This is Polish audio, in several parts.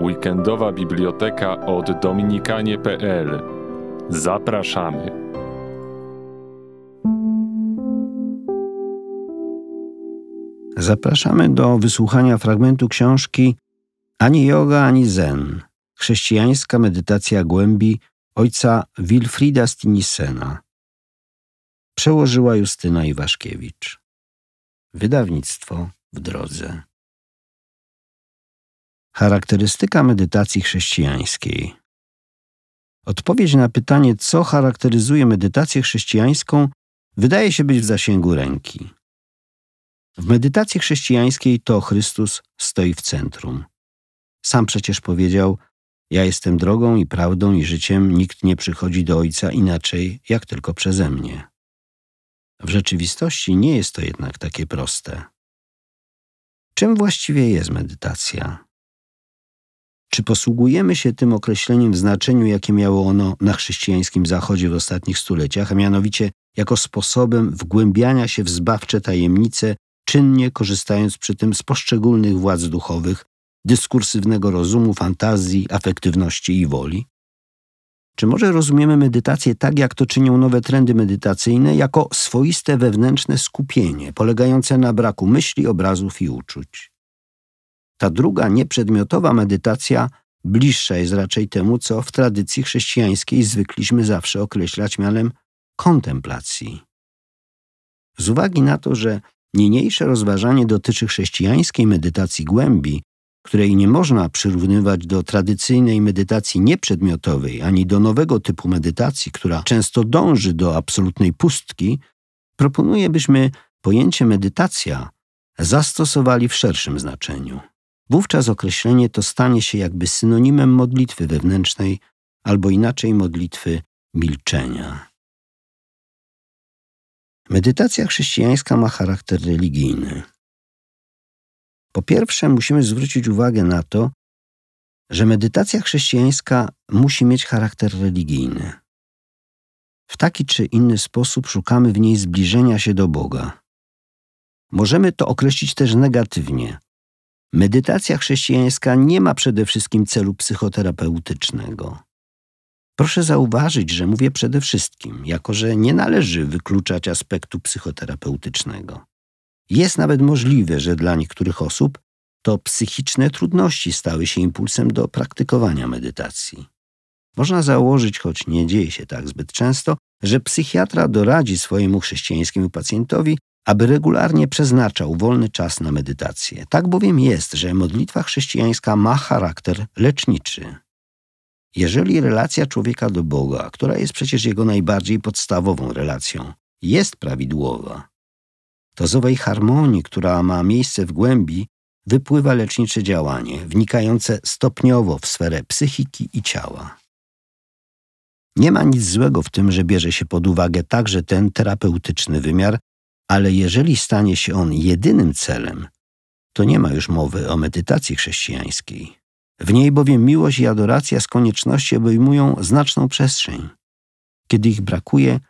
Weekendowa biblioteka od dominikanie.pl. Zapraszamy. Zapraszamy do wysłuchania fragmentu książki Ani yoga, ani zen. Chrześcijańska medytacja głębi ojca Wilfrida Stinisena. Przełożyła Justyna Iwaszkiewicz. Wydawnictwo w drodze. Charakterystyka medytacji chrześcijańskiej. Odpowiedź na pytanie, co charakteryzuje medytację chrześcijańską, wydaje się być w zasięgu ręki. W medytacji chrześcijańskiej to Chrystus stoi w centrum. Sam przecież powiedział: Ja jestem drogą i prawdą i życiem, nikt nie przychodzi do Ojca inaczej, jak tylko przeze mnie. W rzeczywistości nie jest to jednak takie proste. Czym właściwie jest medytacja? Czy posługujemy się tym określeniem w znaczeniu, jakie miało ono na chrześcijańskim zachodzie w ostatnich stuleciach, a mianowicie jako sposobem wgłębiania się w zbawcze tajemnice, czynnie korzystając przy tym z poszczególnych władz duchowych, dyskursywnego rozumu, fantazji, afektywności i woli? Czy może rozumiemy medytację tak, jak to czynią nowe trendy medytacyjne, jako swoiste wewnętrzne skupienie, polegające na braku myśli, obrazów i uczuć? Ta druga, nieprzedmiotowa medytacja bliższa jest raczej temu, co w tradycji chrześcijańskiej zwykliśmy zawsze określać mianem kontemplacji. Z uwagi na to, że niniejsze rozważanie dotyczy chrześcijańskiej medytacji głębi, której nie można przyrównywać do tradycyjnej medytacji nieprzedmiotowej ani do nowego typu medytacji, która często dąży do absolutnej pustki, proponuję, byśmy pojęcie medytacja zastosowali w szerszym znaczeniu. Wówczas określenie to stanie się jakby synonimem modlitwy wewnętrznej, albo inaczej modlitwy milczenia. Medytacja chrześcijańska ma charakter religijny. Po pierwsze, musimy zwrócić uwagę na to, że medytacja chrześcijańska musi mieć charakter religijny. W taki czy inny sposób szukamy w niej zbliżenia się do Boga. Możemy to określić też negatywnie, Medytacja chrześcijańska nie ma przede wszystkim celu psychoterapeutycznego. Proszę zauważyć, że mówię przede wszystkim, jako że nie należy wykluczać aspektu psychoterapeutycznego. Jest nawet możliwe, że dla niektórych osób to psychiczne trudności stały się impulsem do praktykowania medytacji. Można założyć, choć nie dzieje się tak zbyt często, że psychiatra doradzi swojemu chrześcijańskiemu pacjentowi, aby regularnie przeznaczał wolny czas na medytację. Tak bowiem jest, że modlitwa chrześcijańska ma charakter leczniczy. Jeżeli relacja człowieka do Boga, która jest przecież jego najbardziej podstawową relacją, jest prawidłowa, to z owej harmonii, która ma miejsce w głębi, wypływa lecznicze działanie, wnikające stopniowo w sferę psychiki i ciała. Nie ma nic złego w tym, że bierze się pod uwagę także ten terapeutyczny wymiar, ale jeżeli stanie się on jedynym celem, to nie ma już mowy o medytacji chrześcijańskiej. W niej bowiem miłość i adoracja z konieczności obejmują znaczną przestrzeń. Kiedy ich brakuje,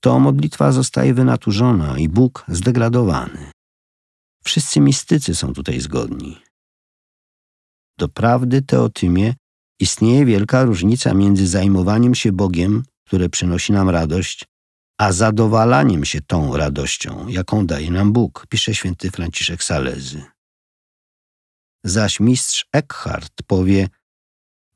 to modlitwa zostaje wynaturzona i Bóg zdegradowany. Wszyscy mistycy są tutaj zgodni. Doprawdy, Teotymie, istnieje wielka różnica między zajmowaniem się Bogiem, które przynosi nam radość, a zadowalaniem się tą radością, jaką daje nam Bóg, pisze święty Franciszek Salezy. Zaś mistrz Eckhart powie,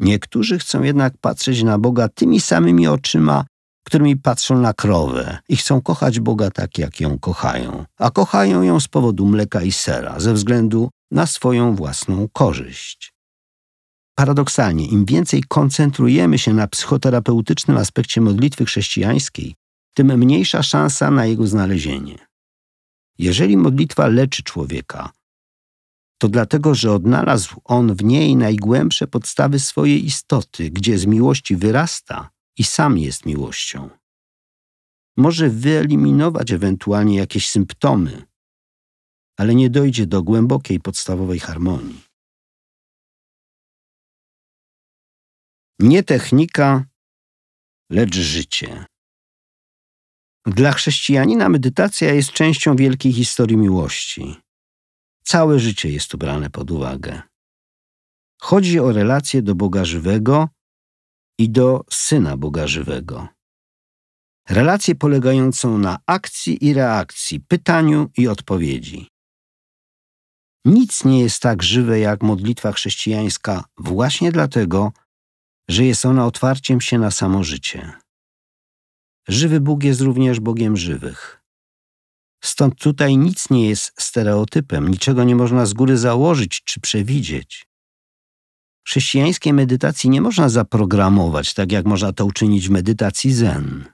niektórzy chcą jednak patrzeć na Boga tymi samymi oczyma, którymi patrzą na krowę i chcą kochać Boga tak, jak ją kochają, a kochają ją z powodu mleka i sera, ze względu na swoją własną korzyść. Paradoksalnie, im więcej koncentrujemy się na psychoterapeutycznym aspekcie modlitwy chrześcijańskiej, tym mniejsza szansa na jego znalezienie. Jeżeli modlitwa leczy człowieka, to dlatego, że odnalazł on w niej najgłębsze podstawy swojej istoty, gdzie z miłości wyrasta i sam jest miłością. Może wyeliminować ewentualnie jakieś symptomy, ale nie dojdzie do głębokiej podstawowej harmonii. Nie technika, lecz życie. Dla chrześcijanina medytacja jest częścią wielkiej historii miłości. Całe życie jest tu brane pod uwagę. Chodzi o relację do Boga żywego i do Syna Boga żywego. Relację polegającą na akcji i reakcji, pytaniu i odpowiedzi. Nic nie jest tak żywe jak modlitwa chrześcijańska właśnie dlatego, że jest ona otwarciem się na samo życie. Żywy Bóg jest również Bogiem żywych. Stąd tutaj nic nie jest stereotypem, niczego nie można z góry założyć czy przewidzieć. Chrześcijańskiej medytacji nie można zaprogramować, tak jak można to uczynić w medytacji zen.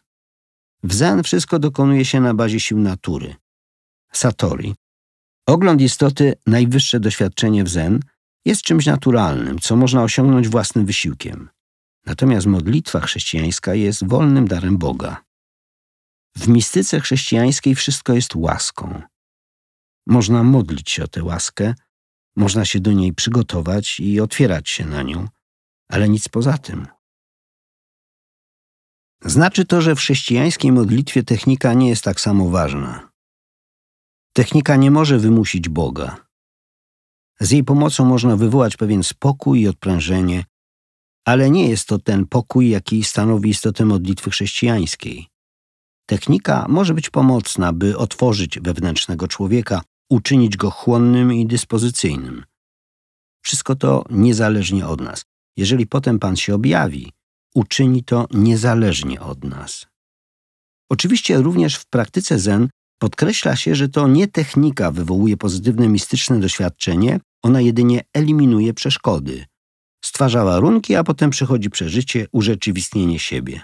W zen wszystko dokonuje się na bazie sił natury. Satori. Ogląd istoty, najwyższe doświadczenie w zen, jest czymś naturalnym, co można osiągnąć własnym wysiłkiem. Natomiast modlitwa chrześcijańska jest wolnym darem Boga. W mistyce chrześcijańskiej wszystko jest łaską. Można modlić się o tę łaskę, można się do niej przygotować i otwierać się na nią, ale nic poza tym. Znaczy to, że w chrześcijańskiej modlitwie technika nie jest tak samo ważna. Technika nie może wymusić Boga. Z jej pomocą można wywołać pewien spokój i odprężenie, ale nie jest to ten pokój, jaki stanowi istotę modlitwy chrześcijańskiej. Technika może być pomocna, by otworzyć wewnętrznego człowieka, uczynić go chłonnym i dyspozycyjnym. Wszystko to niezależnie od nas. Jeżeli potem Pan się objawi, uczyni to niezależnie od nas. Oczywiście również w praktyce Zen podkreśla się, że to nie technika wywołuje pozytywne mistyczne doświadczenie, ona jedynie eliminuje przeszkody stwarza warunki, a potem przychodzi przeżycie, urzeczywistnienie siebie.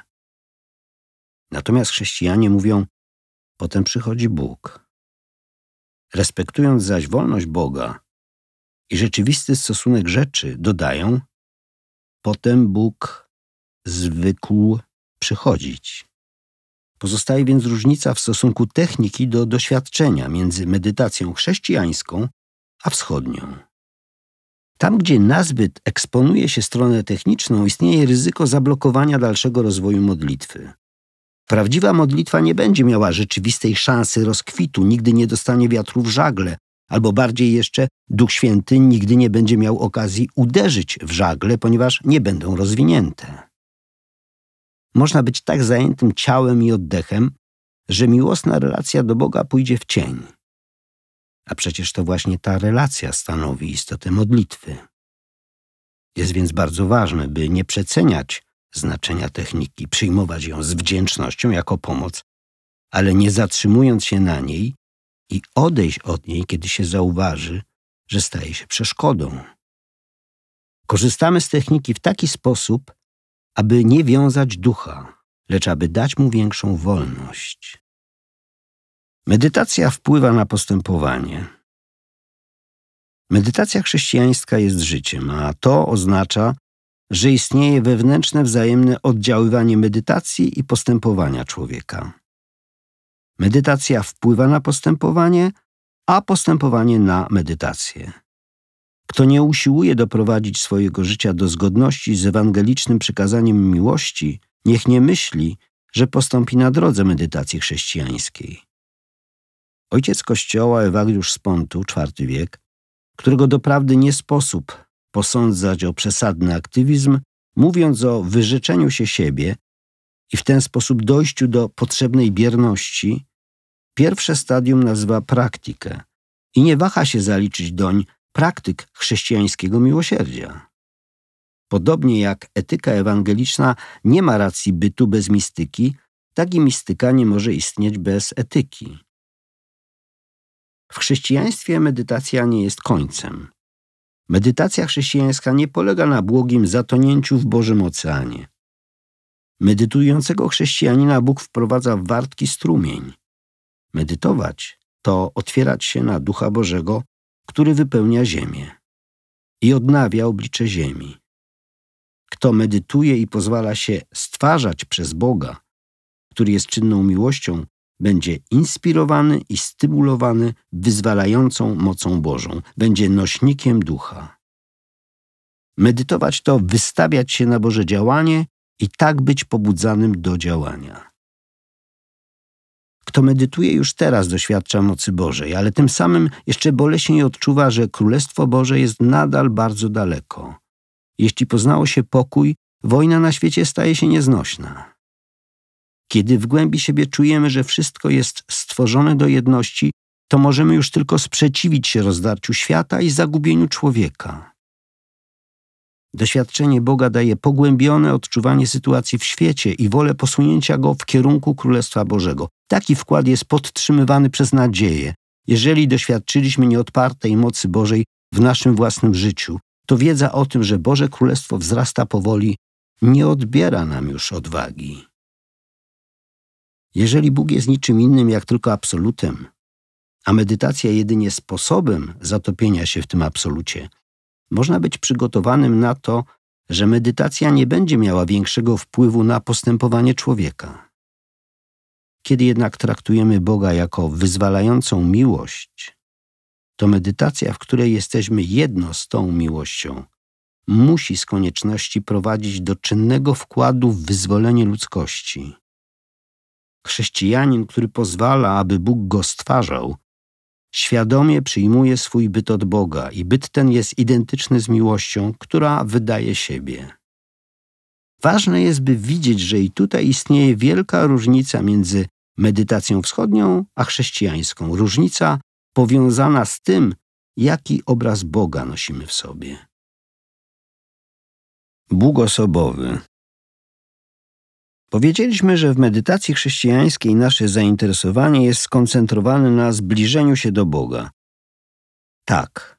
Natomiast chrześcijanie mówią, potem przychodzi Bóg. Respektując zaś wolność Boga i rzeczywisty stosunek rzeczy, dodają, potem Bóg zwykł przychodzić. Pozostaje więc różnica w stosunku techniki do doświadczenia między medytacją chrześcijańską a wschodnią. Tam, gdzie nazbyt eksponuje się stronę techniczną, istnieje ryzyko zablokowania dalszego rozwoju modlitwy. Prawdziwa modlitwa nie będzie miała rzeczywistej szansy rozkwitu, nigdy nie dostanie wiatru w żagle, albo bardziej jeszcze Duch Święty nigdy nie będzie miał okazji uderzyć w żagle, ponieważ nie będą rozwinięte. Można być tak zajętym ciałem i oddechem, że miłosna relacja do Boga pójdzie w cień. A przecież to właśnie ta relacja stanowi istotę modlitwy. Jest więc bardzo ważne, by nie przeceniać znaczenia techniki, przyjmować ją z wdzięcznością jako pomoc, ale nie zatrzymując się na niej i odejść od niej, kiedy się zauważy, że staje się przeszkodą. Korzystamy z techniki w taki sposób, aby nie wiązać ducha, lecz aby dać mu większą wolność. Medytacja wpływa na postępowanie. Medytacja chrześcijańska jest życiem, a to oznacza, że istnieje wewnętrzne wzajemne oddziaływanie medytacji i postępowania człowieka. Medytacja wpływa na postępowanie, a postępowanie na medytację. Kto nie usiłuje doprowadzić swojego życia do zgodności z ewangelicznym przykazaniem miłości, niech nie myśli, że postąpi na drodze medytacji chrześcijańskiej. Ojciec Kościoła Ewagriusz Spontu, IV wiek, którego doprawdy nie sposób posądzać o przesadny aktywizm, mówiąc o wyrzeczeniu się siebie i w ten sposób dojściu do potrzebnej bierności, pierwsze stadium nazywa praktykę i nie waha się zaliczyć doń praktyk chrześcijańskiego miłosierdzia. Podobnie jak etyka ewangeliczna nie ma racji bytu bez mistyki, tak i mistyka nie może istnieć bez etyki. W chrześcijaństwie medytacja nie jest końcem. Medytacja chrześcijańska nie polega na błogim zatonięciu w Bożym Oceanie. Medytującego chrześcijanina Bóg wprowadza w wartki strumień. Medytować to otwierać się na Ducha Bożego, który wypełnia ziemię i odnawia oblicze ziemi. Kto medytuje i pozwala się stwarzać przez Boga, który jest czynną miłością, będzie inspirowany i stymulowany wyzwalającą mocą Bożą, będzie nośnikiem ducha. Medytować to wystawiać się na Boże działanie i tak być pobudzanym do działania. Kto medytuje już teraz doświadcza mocy Bożej, ale tym samym jeszcze boleśnie odczuwa, że Królestwo Boże jest nadal bardzo daleko. Jeśli poznało się pokój, wojna na świecie staje się nieznośna. Kiedy w głębi siebie czujemy, że wszystko jest stworzone do jedności, to możemy już tylko sprzeciwić się rozdarciu świata i zagubieniu człowieka. Doświadczenie Boga daje pogłębione odczuwanie sytuacji w świecie i wolę posunięcia go w kierunku Królestwa Bożego. Taki wkład jest podtrzymywany przez nadzieję. Jeżeli doświadczyliśmy nieodpartej mocy Bożej w naszym własnym życiu, to wiedza o tym, że Boże Królestwo wzrasta powoli, nie odbiera nam już odwagi. Jeżeli Bóg jest niczym innym jak tylko absolutem, a medytacja jedynie sposobem zatopienia się w tym absolucie, można być przygotowanym na to, że medytacja nie będzie miała większego wpływu na postępowanie człowieka. Kiedy jednak traktujemy Boga jako wyzwalającą miłość, to medytacja, w której jesteśmy jedno z tą miłością, musi z konieczności prowadzić do czynnego wkładu w wyzwolenie ludzkości. Chrześcijanin, który pozwala, aby Bóg go stwarzał, świadomie przyjmuje swój byt od Boga i byt ten jest identyczny z miłością, która wydaje siebie. Ważne jest, by widzieć, że i tutaj istnieje wielka różnica między medytacją wschodnią a chrześcijańską. Różnica powiązana z tym, jaki obraz Boga nosimy w sobie. Bóg osobowy Powiedzieliśmy, że w medytacji chrześcijańskiej nasze zainteresowanie jest skoncentrowane na zbliżeniu się do Boga. Tak.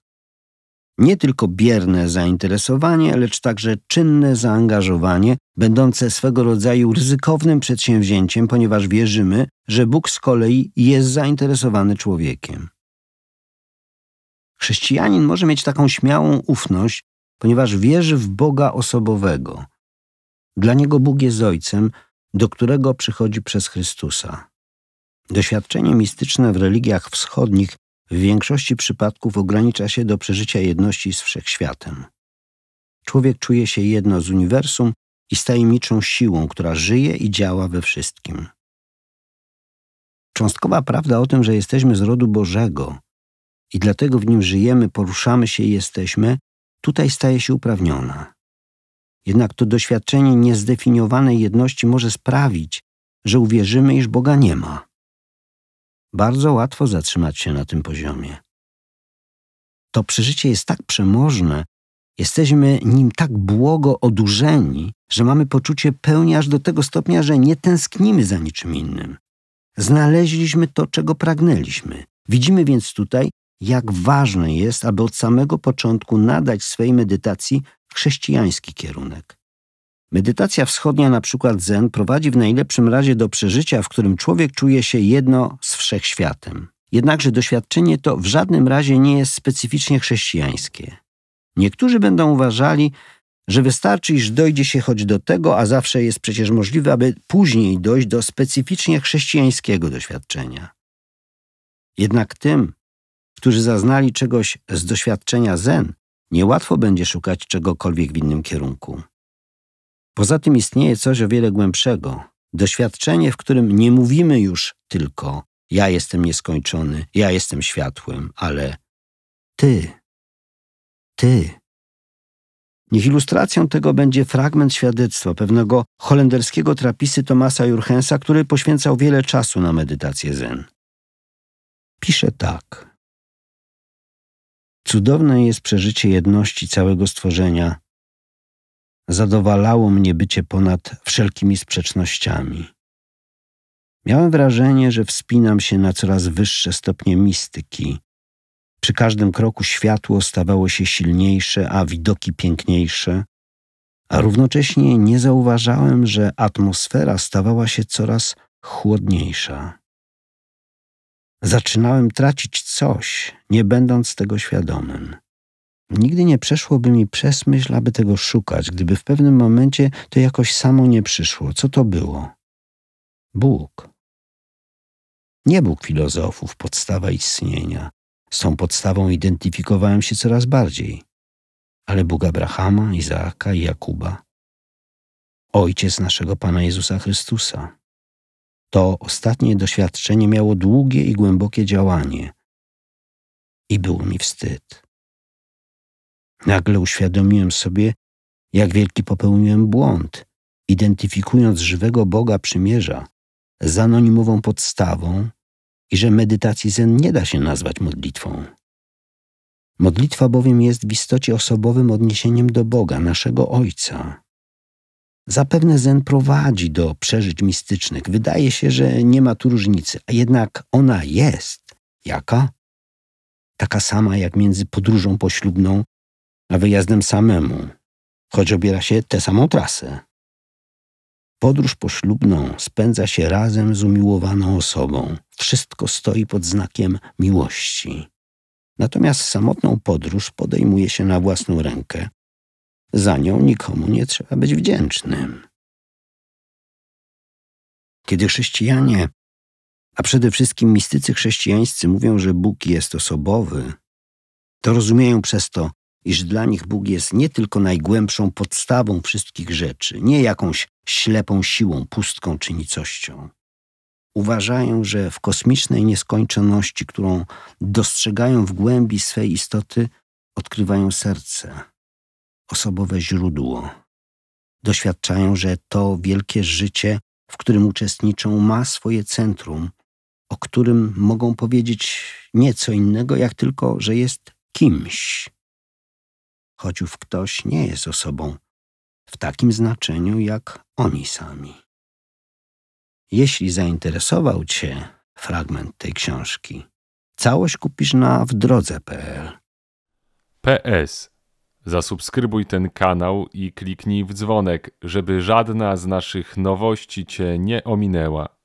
Nie tylko bierne zainteresowanie, lecz także czynne zaangażowanie, będące swego rodzaju ryzykownym przedsięwzięciem, ponieważ wierzymy, że Bóg z kolei jest zainteresowany człowiekiem. Chrześcijanin może mieć taką śmiałą ufność, ponieważ wierzy w Boga osobowego, dla niego Bóg jest Ojcem, do którego przychodzi przez Chrystusa. Doświadczenie mistyczne w religiach wschodnich w większości przypadków ogranicza się do przeżycia jedności z wszechświatem. Człowiek czuje się jedno z uniwersum i z tajemniczą siłą, która żyje i działa we wszystkim. Cząstkowa prawda o tym, że jesteśmy z rodu Bożego i dlatego w nim żyjemy, poruszamy się i jesteśmy, tutaj staje się uprawniona. Jednak to doświadczenie niezdefiniowanej jedności może sprawić, że uwierzymy, iż Boga nie ma. Bardzo łatwo zatrzymać się na tym poziomie. To przeżycie jest tak przemożne, jesteśmy nim tak błogo odurzeni, że mamy poczucie pełni aż do tego stopnia, że nie tęsknimy za niczym innym. Znaleźliśmy to, czego pragnęliśmy. Widzimy więc tutaj, jak ważne jest, aby od samego początku nadać swej medytacji chrześcijański kierunek. Medytacja wschodnia, na przykład Zen, prowadzi w najlepszym razie do przeżycia, w którym człowiek czuje się jedno z wszechświatem. Jednakże doświadczenie to w żadnym razie nie jest specyficznie chrześcijańskie. Niektórzy będą uważali, że wystarczy, iż dojdzie się choć do tego, a zawsze jest przecież możliwe, aby później dojść do specyficznie chrześcijańskiego doświadczenia. Jednak tym, którzy zaznali czegoś z doświadczenia Zen, niełatwo będzie szukać czegokolwiek w innym kierunku. Poza tym istnieje coś o wiele głębszego doświadczenie, w którym nie mówimy już tylko ja jestem nieskończony, ja jestem światłem, ale ty, ty. Niech ilustracją tego będzie fragment świadectwa pewnego holenderskiego trapisy Tomasa Jurgensa, który poświęcał wiele czasu na medytację zen. Pisze tak. Cudowne jest przeżycie jedności całego stworzenia. Zadowalało mnie bycie ponad wszelkimi sprzecznościami. Miałem wrażenie, że wspinam się na coraz wyższe stopnie mistyki. Przy każdym kroku światło stawało się silniejsze, a widoki piękniejsze, a równocześnie nie zauważałem, że atmosfera stawała się coraz chłodniejsza. Zaczynałem tracić coś, nie będąc tego świadomym. Nigdy nie przeszłoby mi przez myśl, aby tego szukać, gdyby w pewnym momencie to jakoś samo nie przyszło. Co to było? Bóg. Nie Bóg filozofów, podstawa istnienia. Z tą podstawą identyfikowałem się coraz bardziej. Ale Bóg Abrahama, Izaaka i Jakuba. Ojciec naszego Pana Jezusa Chrystusa. To ostatnie doświadczenie miało długie i głębokie działanie. I był mi wstyd. Nagle uświadomiłem sobie, jak wielki popełniłem błąd, identyfikując żywego Boga przymierza z anonimową podstawą i że medytacji zen nie da się nazwać modlitwą. Modlitwa bowiem jest w istocie osobowym odniesieniem do Boga, naszego Ojca. Zapewne Zen prowadzi do przeżyć mistycznych. Wydaje się, że nie ma tu różnicy, a jednak ona jest. Jaka? Taka sama jak między podróżą poślubną a wyjazdem samemu, choć obiera się tę samą trasę. Podróż poślubną spędza się razem z umiłowaną osobą. Wszystko stoi pod znakiem miłości. Natomiast samotną podróż podejmuje się na własną rękę, za nią nikomu nie trzeba być wdzięcznym. Kiedy chrześcijanie, a przede wszystkim mistycy chrześcijańscy mówią, że Bóg jest osobowy, to rozumieją przez to, iż dla nich Bóg jest nie tylko najgłębszą podstawą wszystkich rzeczy, nie jakąś ślepą siłą, pustką czy nicością. Uważają, że w kosmicznej nieskończoności, którą dostrzegają w głębi swej istoty, odkrywają serce, osobowe źródło. Doświadczają, że to wielkie życie, w którym uczestniczą, ma swoje centrum, o którym mogą powiedzieć nieco innego, jak tylko, że jest kimś. Choć ów ktoś nie jest osobą w takim znaczeniu, jak oni sami. Jeśli zainteresował Cię fragment tej książki, całość kupisz na wdrodze.pl. PS Zasubskrybuj ten kanał i kliknij w dzwonek, żeby żadna z naszych nowości Cię nie ominęła.